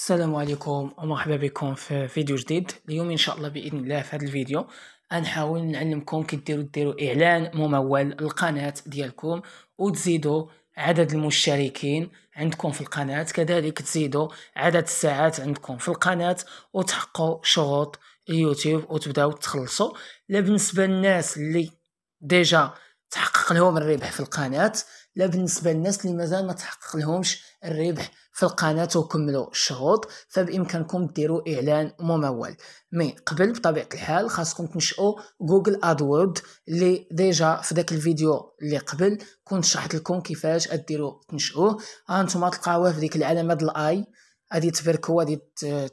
السلام عليكم ومرحبا بكم في فيديو جديد اليوم ان شاء الله باذن الله في هذا الفيديو غنحاول نعلمكم كيف ديروا ديروا اعلان ممول للقناه ديالكم وتزيدوا عدد المشتركين عندكم في القناه كذلك تزيدوا عدد الساعات عندكم في القناه وتحققوا شروط اليوتيوب وتبداو تخلصوا لا بالنسبه للناس اللي ديجا تحقق لهم الربح في القناه لا بالنسبه للناس اللي مازال ما تحقق لهمش الربح في القناه وكملوا الشروط فبامكانكم ديروا اعلان ممول مي قبل بطبيعه الحال خاصكم تنشئوا جوجل ادورد اللي ديجا في ذاك الفيديو اللي قبل كنت شرحت لكم كيفاش ديروا تنشئوه هانتوما تلقاوه في ديك العلامه الاي غادي تبركوا غادي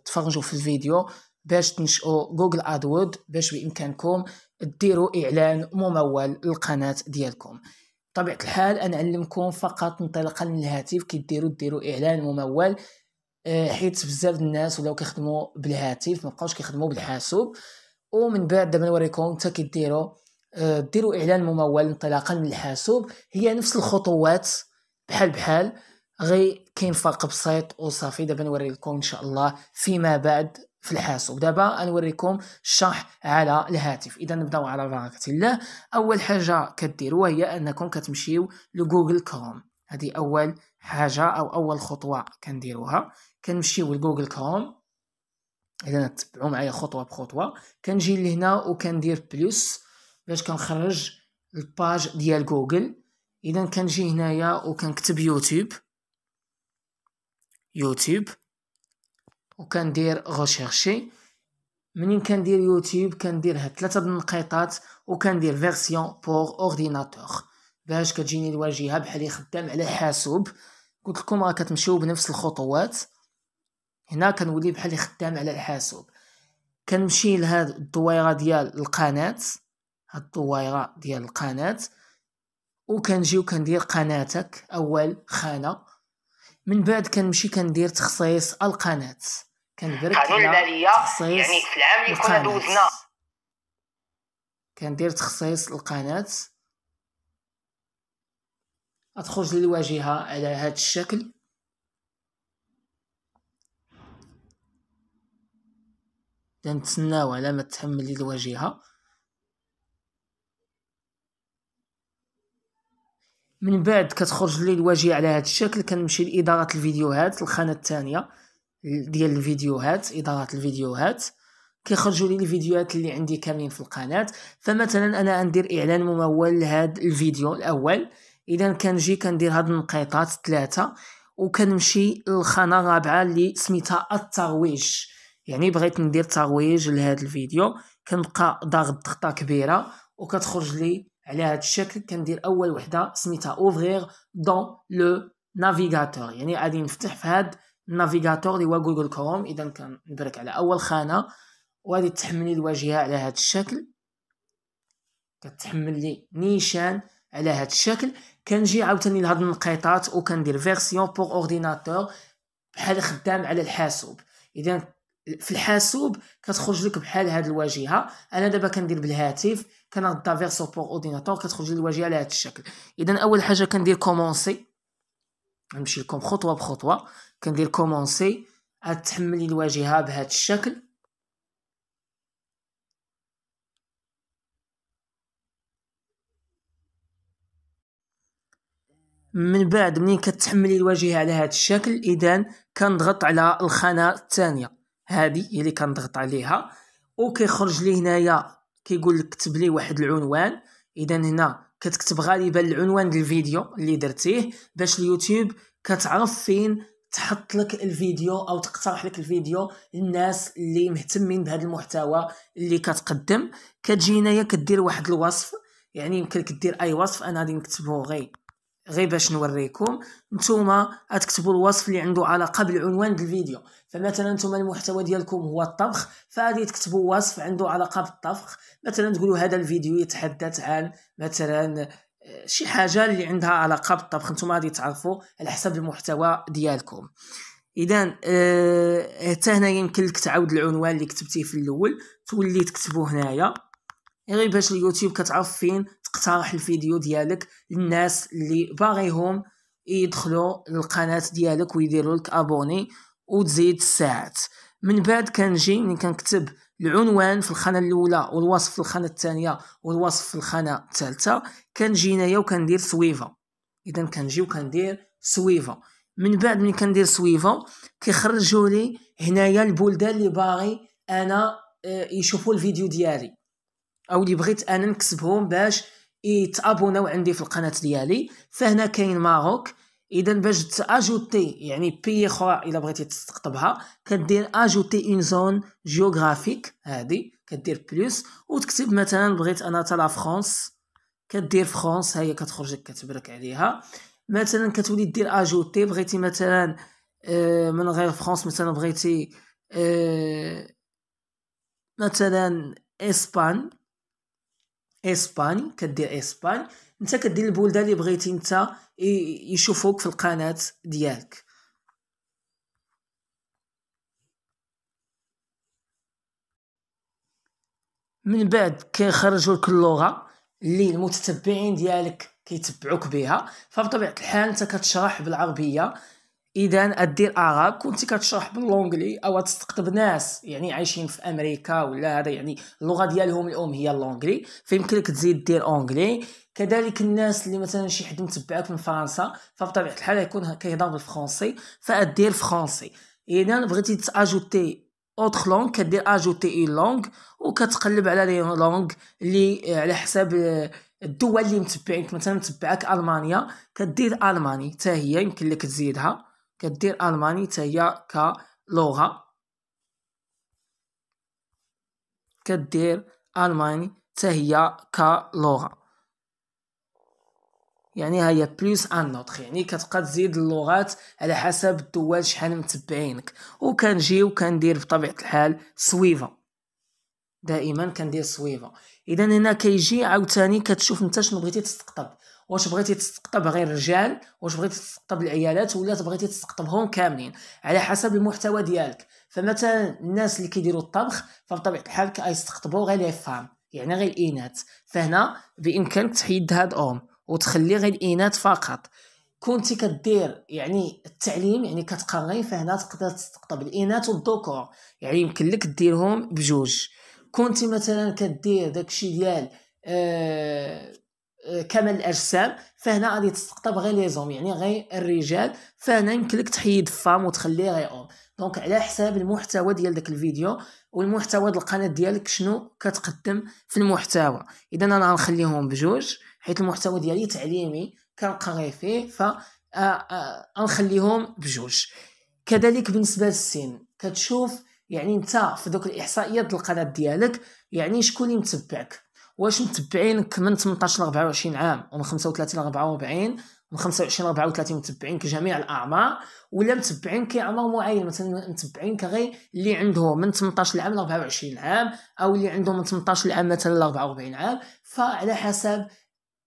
تفرجوا في الفيديو باش تنشئوا جوجل ادورد باش بامكانكم ديروا اعلان ممول للقناه ديالكم بطبيعه الحال نعلمكم فقط انطلاقا من الهاتف كي ديروا ديروا اعلان ممول آه، حيت بزاف الناس ولاو كيخدموا بالهاتف مابقاوش كيخدموا بالحاسوب ومن بعد دابا نوريكم حتى كي آه، ديروا اعلان ممول انطلاقا من الحاسوب هي نفس الخطوات بحال بحال غير كاين فرق بسيط وصافي دابا نوريكم ان شاء الله فيما بعد في الحاسوب دابا غنوريكم الشرح على الهاتف اذا نبداو على بركه الله اول حاجه كديروا هي انكم كتمشيو لجوجل كروم هذه اول حاجه او اول خطوه كنديروها كنمشيو لجوجل كروم اذا تبعوا معايا خطوه بخطوه كنجي لهنا وكندير بلس باش كنخرج الباج ديال جوجل اذا كنجي هنايا وكنكتب يوتيوب يوتيوب وكندير غوشيرشي منين كندير يوتيوب كندير هاد ثلاثه النقيطات وكندير فيرسيون بور اورديناتور باش كتجيني الواجهه بحال خدام على حاسوب قلت لكم راه كتمشيو بنفس الخطوات هنا كنولي بحال خدام على الحاسوب كنمشي لهاد الدويره ديال القناه هاد الدويره ديال القناه وكنجي وكندير قناتك اول خانه من بعد كنمشي كندير تخصيص القناه كان درت قانون البريه يعني في العام اللي كنا دوزنا كندير تخصيص القناه أدخل لي الواجهه على هذا الشكل نتسناو على ما تحمل لي الواجهه من بعد كتخرج لي الواجهه على هذا الشكل كنمشي لاداره الفيديوهات الخانه الثانيه ديال الفيديوهات اداره الفيديوهات كيخرجوا لي الفيديوهات اللي عندي كاملين في القناه فمثلا انا ندير اعلان ممول لهذا الفيديو الاول اذا كنجي كندير هاد النقيطات ثلاثه وكنمشي للخانه الرابعه اللي سميتها الترويج يعني بغيت ندير ترويج لهذا الفيديو كنبقى ضاغط ضغطه كبيره وكتخرج لي على هذا الشكل كندير اول وحده سميتها اوفغيغ دون لو نافيغاتور يعني غادي نفتح في هذا النافيغاتور اللي هو جوجل كروم اذا كندرك على اول خانه وغادي تحملي الواجهه على هذا الشكل كتحمل لي نيشان على هذا الشكل كنجي عاوتاني لهاد النقيطات وكندير فيرسيون بور اورديناتور بحال خدام على الحاسوب اذا في الحاسوب كتخرج لك بحال هاد الواجهه انا دابا كندير بالهاتف كنغدا فيرسيون بور اورديناتور كتخرج لي الواجهه على هذا الشكل اذا اول حاجه كندير كومونسي نمشي لكم خطوه بخطوه كندير كومونسي تحملي الواجهه بهذا الشكل من بعد منين كتحملي الواجهه على هذا الشكل اذا كنضغط على الخانه الثانيه هذه هي اللي كنضغط عليها وكيخرج لي هنايا كيقول لك كتب لي واحد العنوان اذا هنا كتكتب غالبا العنوان الفيديو اللي درتيه باش اليوتيوب كتعرف فين تحط لك الفيديو او تقترح لك الفيديو للناس اللي مهتمين بهذا المحتوى اللي كتقدم كتجي هنايا كدير واحد الوصف يعني يمكن لك دير اي وصف انا غادي نكتبه غير غير باش نوريكم نتوما غتكتبوا الوصف اللي عنده علاقه بالعنوان ديال الفيديو فمثلا نتوما المحتوى ديالكم هو الطبخ فغادي تكتبوا وصف عنده علاقه بالطبخ مثلا تقولوا هذا الفيديو يتحدث عن مثلا آه، شي حاجه اللي عندها علاقه بالطبخ نتوما غادي تعرفوا على حسب المحتوى ديالكم اذا آه، حتى هنا يمكن لك تعاود العنوان اللي كتبتيه في الاول تولي تكتبوه هنايا غير باش اليوتيوب كتعرف فين اقترح الفيديو ديالك للناس اللي باغيهم يدخلوا القناة ديالك ويديروا لك ابوني وتزيد الساعات من بعد كنجي ملي كنكتب العنوان في الخانه الاولى والوصف في الخانه الثانيه والوصف في الخانه الثالثه كنجي هنايا وكندير سويفا اذا كنجي وكندير سويفا من بعد ملي كندير سويفا كيخرجوا لي هنايا البلدان اللي باغي انا آه، يشوفوا الفيديو ديالي او اللي بغيت انا نكسبهم باش يتابوناو عندي في القناه ديالي فهنا كاين ماروك اذا باش تاجوتي يعني بي اخرى الا بغيتي تستقطبها كدير اجوتي اون زون جيوغرافيك هادي كدير بلس وتكتب مثلا بغيت انا تا لا فرانس كدير فرانس هي كتخرج لك كتبرك عليها مثلا كتولي دير اجوتي بغيتي مثلا آه، من غير فرانس مثلا بغيتي آه، مثلا اسبان اسباني كدير اسباني انت كدير البلدان اللي بغيتي انت يشوفوك في القناه ديالك من بعد كيخرجوا لك اللغه اللي المتتبعين ديالك كيتبعوك بها فبطبيعه الحال انت كتشرح بالعربيه اذا ادير اغاب كنتي كتشرح باللونجلي او تستقطب ناس يعني عايشين في امريكا ولا هذا يعني اللغه ديالهم الام هي اللونجلي فيمكنك تزيد دير اونجلي كذلك الناس اللي مثلا شي حد متبعك من فرنسا فبطبيعه الحال يكون كيهضر بالفرنسي فادير فرونسي اذا بغيتي تاجوتي اوتر لونغ كدير اجوتي اي لونغ وكتقلب على لي لونغ اللي آه، على حساب آه، الدول اللي متبعينك مثلا متبعك المانيا كدير الماني حتى هي يمكن لك تزيدها كدير الماني هي كلغه كدير الماني هي كلغه يعني هي بلوس ان نوتخ يعني كتبقى تزيد اللغات على حسب الدول شحال متبعينك وكنجي وكندير بطبيعه الحال سويفا دائما كندير سويفا اذا هنا كيجي عاوتاني كتشوف انت شنو بغيتي تستقطب واش بغيتي تستقطب غير الرجال واش بغيتي تستقطب العيالات ولا بغيتي تستقطبهم كاملين على حسب المحتوى ديالك فمثلا الناس اللي كيديروا الطبخ فبطبيعه الحال كيستقطبوا غير لي فام يعني غير الاناث فهنا بامكانك تحيد هاد اوم وتخلي غير الاناث فقط كنتي كدير يعني التعليم يعني كتقري فهنا تقدر تستقطب الاناث والذكور يعني يمكن لك ديرهم بجوج كنتي مثلا كدير داكشي ديال آه كمال الاجسام فهنا غادي تستقطب غير لي زوم يعني غير الرجال فهنا يمكن لك تحيد فام وتخليه غير اوم دونك على حساب المحتوى ديال داك الفيديو والمحتوى ديال القناه ديالك شنو كتقدم في المحتوى اذا انا غنخليهم بجوج حيت المحتوى ديالي تعليمي كنبقى غير فيه ف آه، آه، غنخليهم بجوج كذلك بالنسبه للسن كتشوف يعني انت في دوك الاحصائيات القناه ديالك يعني شكون اللي متبعك واش متبعينك من 18 ل 24 عام ومن 35 ل 44 من 25 ل 34 متبعين كجميع الاعمار ولا متبعين كعمر معين مثلا متبعين كغي اللي عنده من 18 عام ل 24 عام او اللي عنده من 18 عام مثلا ل 44 عام فعلى حسب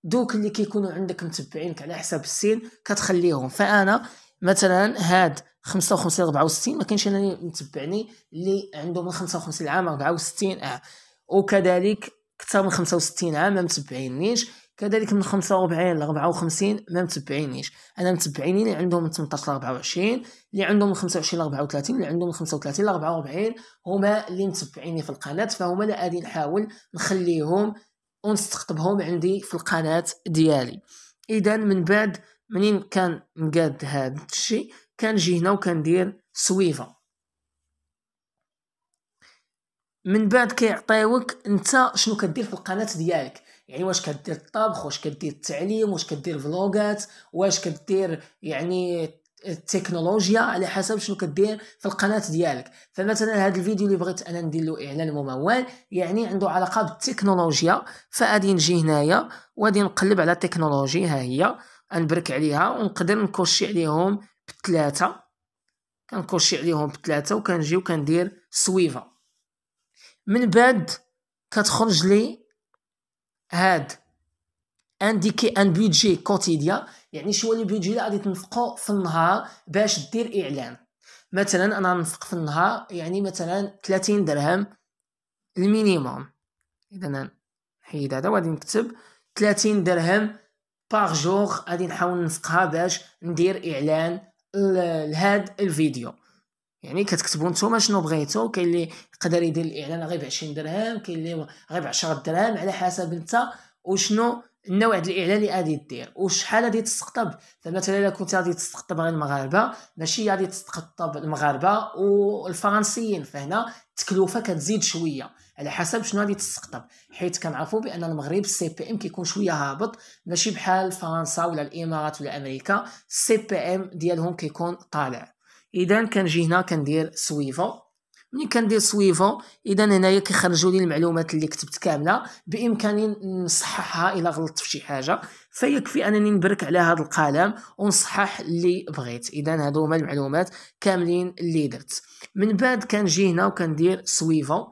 دوك اللي كيكونوا عندك متبعينك على حسب السن كتخليهم فانا مثلا هاد 55 64 ما كاينش انا متبعني اللي عنده من 55 عام 64 اه وكذلك اكثر من 65 عام ما متبعينيش كذلك من 45 ل 54 ما متبعينيش انا متبعيني اللي عندهم من 18 ل 24 اللي عندهم من 25 ل 34 اللي عندهم من 35 ل 44 هما اللي متبعيني في القناه فهما انا غادي نحاول نخليهم ونستقطبهم عندي في القناه ديالي اذا من بعد منين كان مقاد هذا الشيء كنجي هنا وكندير سويفه من بعد كيعطيوك انت شنو كدير في القناه ديالك يعني واش كدير الطبخ واش كدير التعليم واش كدير فلوغات واش كدير يعني التكنولوجيا على حسب شنو كدير في القناه ديالك فمثلا هذا الفيديو اللي بغيت انا ندير له اعلان ممول يعني عنده علاقه بالتكنولوجيا فغادي نجي هنايا وادي نقلب على التكنولوجيا ها هي نبرك عليها ونقدر نكوشي عليهم بثلاثه كنكوشي عليهم بثلاثه وكنجي وكندير سويفه من بعد كتخرج لي هاد انديكي ان بيجي كوتيديا يعني شنو لي بيجي اللي غادي تنفقو في النهار باش دير اعلان مثلا انا ننفق في النهار يعني مثلا 30 درهم المينيموم اذا انا نحيد هذا وغادي نكتب 30 درهم باغ جوغ غادي نحاول ننفقها باش ندير اعلان لهاد الفيديو يعني كتكتبوا نتوما شنو بغيتو كاين اللي يقدر يدير الاعلان غير ب 20 درهم كاين اللي غير ب 10 درهم على حسب انت وشنو النوع ديال الاعلان اللي غادي دير وشحال غادي تستقطب فمثلا الا كنت غادي تستقطب غير المغاربه ماشي غادي تستقطب المغاربه والفرنسيين فهنا التكلفه كتزيد شويه على حسب شنو غادي تستقطب حيت كنعرفوا بان المغرب السي بي ام كيكون شويه هابط ماشي بحال فرنسا ولا الامارات ولا امريكا السي بي ام ديالهم كيكون طالع اذا كنجي هنا كندير سويفون ملي كندير سويفون اذا هنايا كيخرجوا لي المعلومات اللي كتبت كامله بامكاني نصححها الا غلطت في شي حاجه فيكفي انني نبرك على هذا القلم ونصحح اللي بغيت اذا هادو هما المعلومات كاملين اللي درت من بعد كنجي هنا وكندير سويفون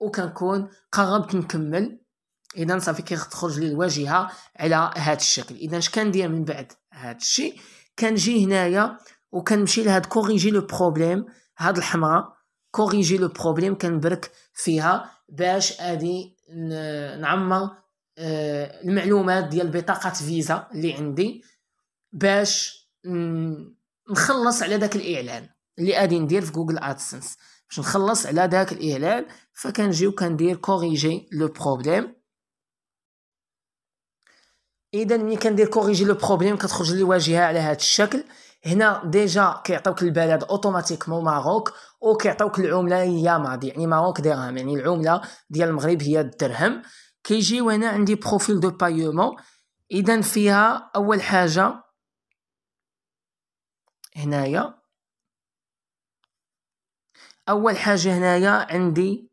وكنكون قربت نكمل اذا صافي كيخرج لي الواجهه على هذا الشكل اذا اش كندير من بعد هذا الشيء كنجي هنايا وكنمشي لهاد كوريجي لو بروبليم هاد الحمراء كوريجي لو بروبليم كنبرك فيها باش ادي نعمر آه، المعلومات ديال بطاقه فيزا اللي عندي باش نخلص على داك الاعلان اللي غادي ندير في جوجل ادسنس باش نخلص على داك الاعلان فكنجي وكندير كوريجي لو بروبليم اذا ملي كندير كوريجي لو بروبليم كتخرج لي واجهه على هذا الشكل هنا ديجا كيعطيوك البلد اوتوماتيكمون ماروك وكيعطيوك العمله هي ماضي يعني ماروك درهم يعني العمله ديال المغرب هي الدرهم كيجيو هنا عندي بروفيل دو بايومون اذا فيها اول حاجه هنايا اول حاجه هنايا عندي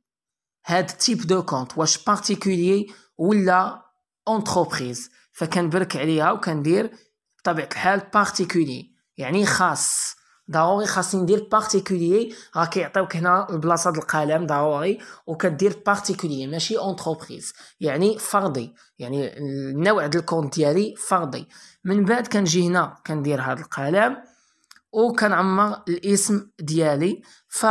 هاد تيب دو كونت واش بارتيكولي ولا اونتربريز فكنبرك عليها وكندير بطبيعه الحال بارتيكولي يعني خاص ضروري خاصني ندير بارتيكولي راه كيعطيوك هنا البلاصه د القلم ضروري وكدير بارتيكولي ماشي اونتربريز يعني فردي يعني النوع د الكونت ديالي فردي من بعد كنجي هنا كندير هذا القلم وكنعمر الاسم ديالي ف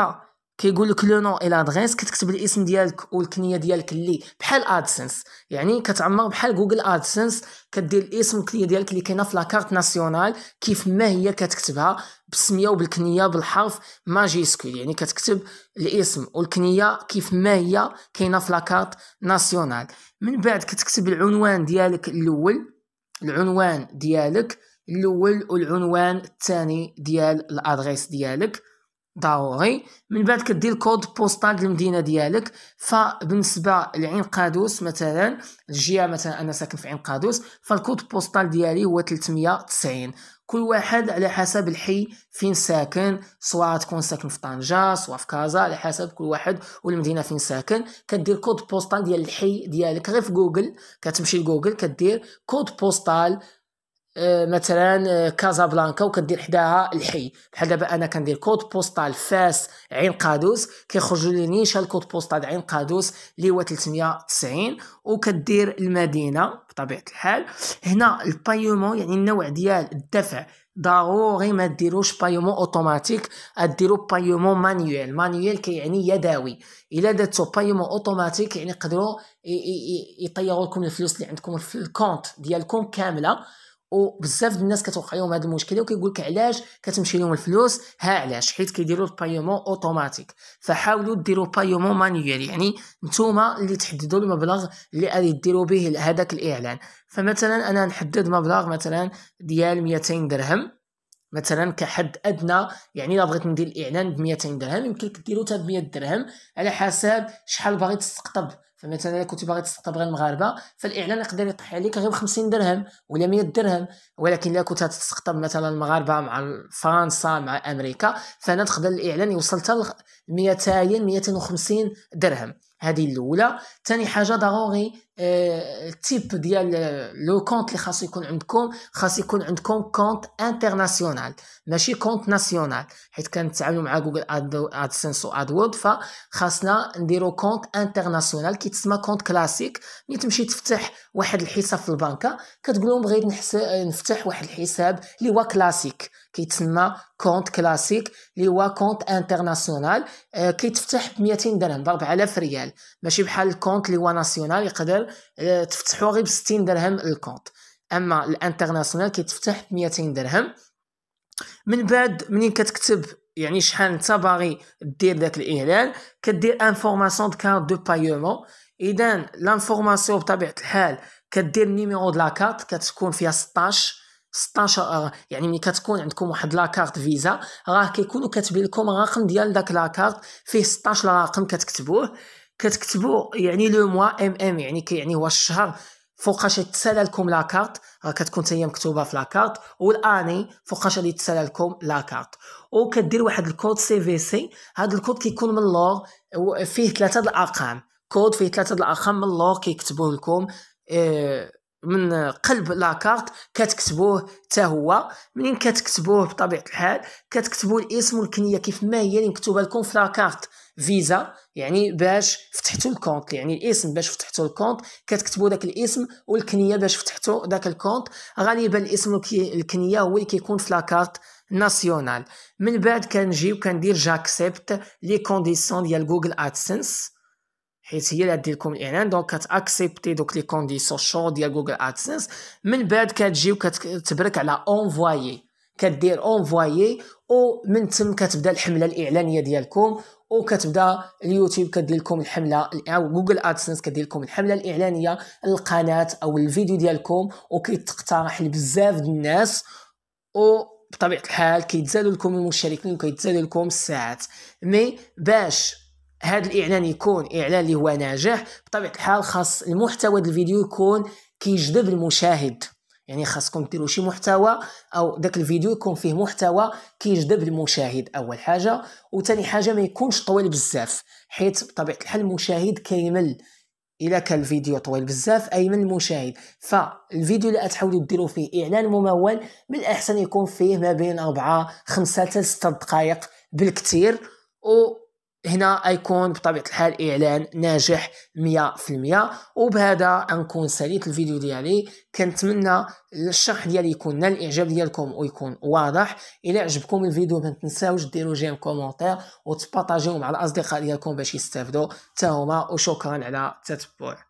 كيقول لك لو نو اي لادريس كتكتب الاسم ديالك والكنيه ديالك اللي بحال ادسنس يعني كتعمر بحال جوجل ادسنس كدير الاسم والكنيه ديالك اللي كاينه في لاكارت ناسيونال كيف ما هي كتكتبها بالسميه وبالكنيه بالحرف ماجيسكول يعني كتكتب الاسم والكنيه كيف ما هي كاينه في لاكارت ناسيونال من بعد كتكتب العنوان ديالك الاول العنوان ديالك الاول والعنوان الثاني ديال الادريس ديالك ضروري من بعد كدير كود بوستال المدينه ديالك فبالنسبه لعين قادوس مثلا الجهه مثلا انا ساكن في عين قادوس فالكود بوستال ديالي هو 390 كل واحد على حسب الحي فين ساكن سواء تكون ساكن في طنجة سواء في كازا على حسب كل واحد والمدينة فين ساكن كدير كود بوستال ديال الحي ديالك غير في جوجل كتمشي لجوجل كدير كود بوستال آه، مثلا آه، كازابلانكا وكدير حداها الحي بحال دابا انا كندير كود بوستال فاس عين قادوس كيخرجوا لي نيشان الكود بوستال عين قادوس اللي هو 390 وكدير المدينه بطبيعه الحال هنا البايومون يعني النوع ديال الدفع ضروري ما ديروش بايومون اوتوماتيك ديرو بايومون مانيوال مانيوال كيعني يدوي الا درتو بايومون اوتوماتيك يعني يقدروا يطيروا لكم الفلوس اللي عندكم في الكونت ديالكم كامله وبزاف ديال الناس كتوقع لهم هذه المشكله وكيقول لك علاش كتمشي لهم الفلوس ها علاش حيت كيديروا البايومون اوتوماتيك فحاولوا ديروا بايومون مانيوال يعني نتوما اللي تحددوا المبلغ اللي غادي ديروا به هذاك الاعلان فمثلا انا نحدد مبلغ مثلا ديال 200 درهم مثلا كحد ادنى يعني الا بغيت ندير الاعلان ب 200 درهم يمكن لك ديرو حتى ب 100 درهم على حسب شحال باغي تستقطب فمثلا الا كنت باغي تستقطب غير المغاربه فالاعلان يقدر يطيح عليك غير ب 50 درهم ولا 100 درهم ولكن الا كنت تستقطب مثلا المغاربه مع فرنسا مع امريكا فانا تقدر الاعلان يوصل حتى 200 250 درهم هذه الاولى ثاني حاجه ضروري التيب آه، ديال لو كونت اللي خاص يكون عندكم خاص يكون عندكم كونت انترناسيونال ماشي كونت ناسيونال حيت كنتعاملوا مع جوجل ادسنس ادسنس وادورد فخاصنا نديرو كونت انترناسيونال كيتسمى كونت كلاسيك ملي تمشي تفتح واحد الحساب في البنكه كتقول لهم بغيت نفتح واحد الحساب اللي هو كلاسيك كيتسمى كونت كلاسيك اللي هو كونت انترناسيونال آه، كيتفتح ب 200 درهم ب 4000 ريال ماشي بحال الكونت اللي هو ناسيونال يقدر آه، تفتحوا غير ب 60 درهم الكونت اما الانترناسيونال كيتفتح ب 200 درهم من بعد منين كتكتب يعني شحال انت باغي دير داك الاعلان كدير انفورماسيون دو كارت دو بايومون اذا لانفورماسيون بطبيعه الحال كدير النيميرو دو لاكارت كتكون فيها 16 16 آه، يعني ملي كتكون عندكم واحد لاكارت فيزا راه كيكونوا كاتبين لكم الرقم ديال داك لاكارت فيه 16 رقم كتكتبوه كتكتبوا يعني لو موا ام ام يعني كيعني هو الشهر فوقاش يتسالى لكم لاكارت راه كتكون هي مكتوبه في لاكارت والاني فوقاش اللي يتسالى لكم لاكارت وكدير واحد الكود سي في سي هذا الكود كيكون من لور فيه ثلاثه الارقام كود فيه ثلاثه الارقام من لور كيكتبوه لكم إيه من قلب لاكارت كتكتبوه حتى هو منين كتكتبوه بطبيعه الحال كتكتبوا الاسم والكنيه كيف ما هي اللي مكتوبه لكم في لاكارت فيزا يعني باش فتحتوا الكونت يعني الاسم باش فتحتوا الكونت كتكتبوا داك الاسم والكنيه باش فتحتوا داك الكونت غالبا الاسم الكنيه هو اللي كيكون في لاكارت ناسيونال من بعد كنجي وكندير جاكسبت لي كونديسيون ديال جوجل ادسنس حيت هي اللي غدير لكم الاعلان دونك كتاكسبتي دوك لي كونديسيون شو ديال جوجل ادسنس من بعد كتجي وكتبرك على اونفوايي كدير اونفوايي ومن تم كتبدا الحمله الاعلانيه ديالكم وكتبدا اليوتيوب كدير لكم الحمله او جوجل ادسنس كدير لكم الحمله الاعلانيه للقناه او الفيديو ديالكم وكيتقترح لبزاف ديال الناس و بطبيعه الحال كيتزادوا لكم المشتركين وكيتزادوا لكم الساعات مي باش هذا الاعلان يكون اعلان اللي هو ناجح بطبيعه الحال خاص المحتوى ديال الفيديو يكون كيجذب المشاهد يعني خاصكم ديروا شي محتوى او داك الفيديو يكون فيه محتوى كيجذب المشاهد اول حاجه وثاني حاجه ما يكونش طويل بزاف حيت بطبيعه الحال المشاهد كيمل الا كان الفيديو طويل بزاف من المشاهد فالفيديو اللي تحاولوا ديروا فيه اعلان ممول من الاحسن يكون فيه ما بين 4 5 حتى 6 دقائق بالكثير و هنا ايكون بطبيعه الحال اعلان ناجح 100% وبهذا نكون ساليت الفيديو ديالي كنتمنى الشرح ديالي يكون نال الاعجاب ديالكم ويكون واضح الا عجبكم الفيديو ما تنساوش ديروا جيم كومونتير وتبارطاجيو مع الاصدقاء ديالكم باش يستافدوا حتى هما وشكرا على التتبع